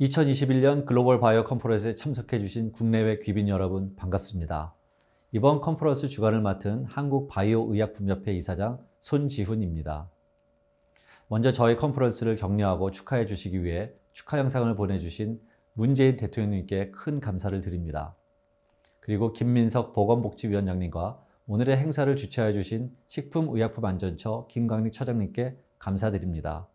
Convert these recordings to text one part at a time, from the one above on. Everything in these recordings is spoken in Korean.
2021년 글로벌 바이오 컨퍼런스에 참석해 주신 국내외 귀빈 여러분 반갑습니다. 이번 컨퍼런스 주관을 맡은 한국 바이오 의약품협회 이사장 손지훈입니다. 먼저 저희 컨퍼런스를 격려하고 축하해 주시기 위해 축하 영상을 보내주신 문재인 대통령님께 큰 감사를 드립니다. 그리고 김민석 보건복지위원장님과 오늘의 행사를 주최해 주신 식품의약품안전처 김광리 처장님께 감사드립니다.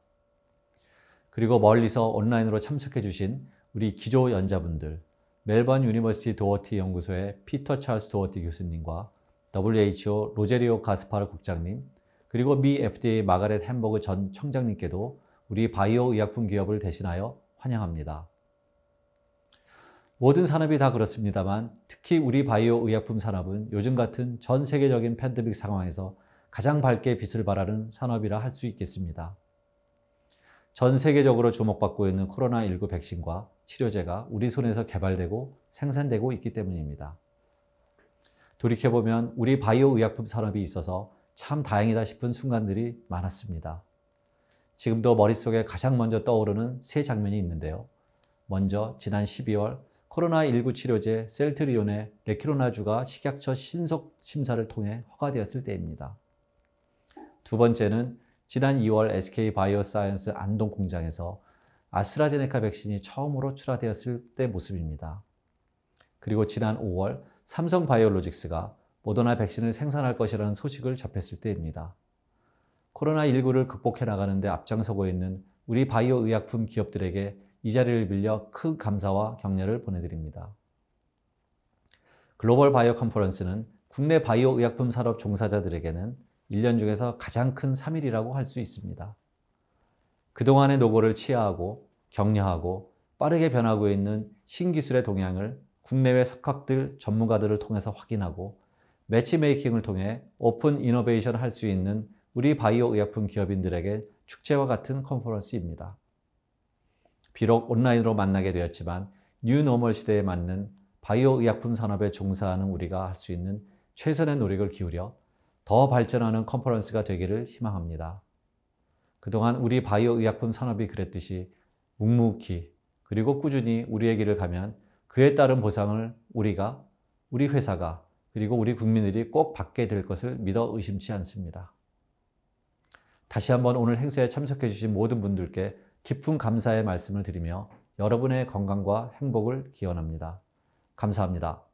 그리고 멀리서 온라인으로 참석해 주신 우리 기조 연자분들, 멜번 유니버시티 도어티 연구소의 피터 찰스 도어티 교수님과 WHO 로제리오 가스파르 국장님, 그리고 미 FDA 마가렛 햄버그 전 청장님께도 우리 바이오 의약품 기업을 대신하여 환영합니다. 모든 산업이 다 그렇습니다만 특히 우리 바이오 의약품 산업은 요즘 같은 전 세계적인 팬데믹 상황에서 가장 밝게 빛을 발하는 산업이라 할 수 있겠습니다. 전 세계적으로 주목받고 있는 코로나19 백신과 치료제가 우리 손에서 개발되고 생산되고 있기 때문입니다. 돌이켜보면 우리 바이오 의약품 산업이 있어서 참 다행이다 싶은 순간들이 많았습니다. 지금도 머릿속에 가장 먼저 떠오르는 세 장면이 있는데요. 먼저 지난 12월 코로나19 치료제 셀트리온의 레키로나주가 식약처 신속 심사를 통해 허가되었을 때입니다. 두 번째는 지난 2월 SK 바이오사이언스 안동 공장에서 아스트라제네카 백신이 처음으로 출하되었을 때 모습입니다. 그리고 지난 5월 삼성 바이오로직스가 모더나 백신을 생산할 것이라는 소식을 접했을 때입니다. 코로나19를 극복해 나가는데 앞장서고 있는 우리 바이오 의약품 기업들에게 이 자리를 빌려 큰 감사와 격려를 보내드립니다. 글로벌 바이오 컨퍼런스는 국내 바이오 의약품 산업 종사자들에게는 1년 중에서 가장 큰 3일이라고 할 수 있습니다. 그동안의 노고를 치하하고 격려하고 빠르게 변하고 있는 신기술의 동향을 국내외 석학들, 전문가들을 통해서 확인하고 매치메이킹을 통해 오픈 이노베이션을 할 수 있는 우리 바이오 의약품 기업인들에게 축제와 같은 컨퍼런스입니다. 비록 온라인으로 만나게 되었지만 뉴노멀 시대에 맞는 바이오 의약품 산업에 종사하는 우리가 할 수 있는 최선의 노력을 기울여 더 발전하는 컨퍼런스가 되기를 희망합니다. 그동안 우리 바이오 의약품 산업이 그랬듯이 묵묵히 그리고 꾸준히 우리의 길을 가면 그에 따른 보상을 우리가, 우리 회사가, 그리고 우리 국민들이 꼭 받게 될 것을 믿어 의심치 않습니다. 다시 한번 오늘 행사에 참석해 주신 모든 분들께 깊은 감사의 말씀을 드리며 여러분의 건강과 행복을 기원합니다. 감사합니다.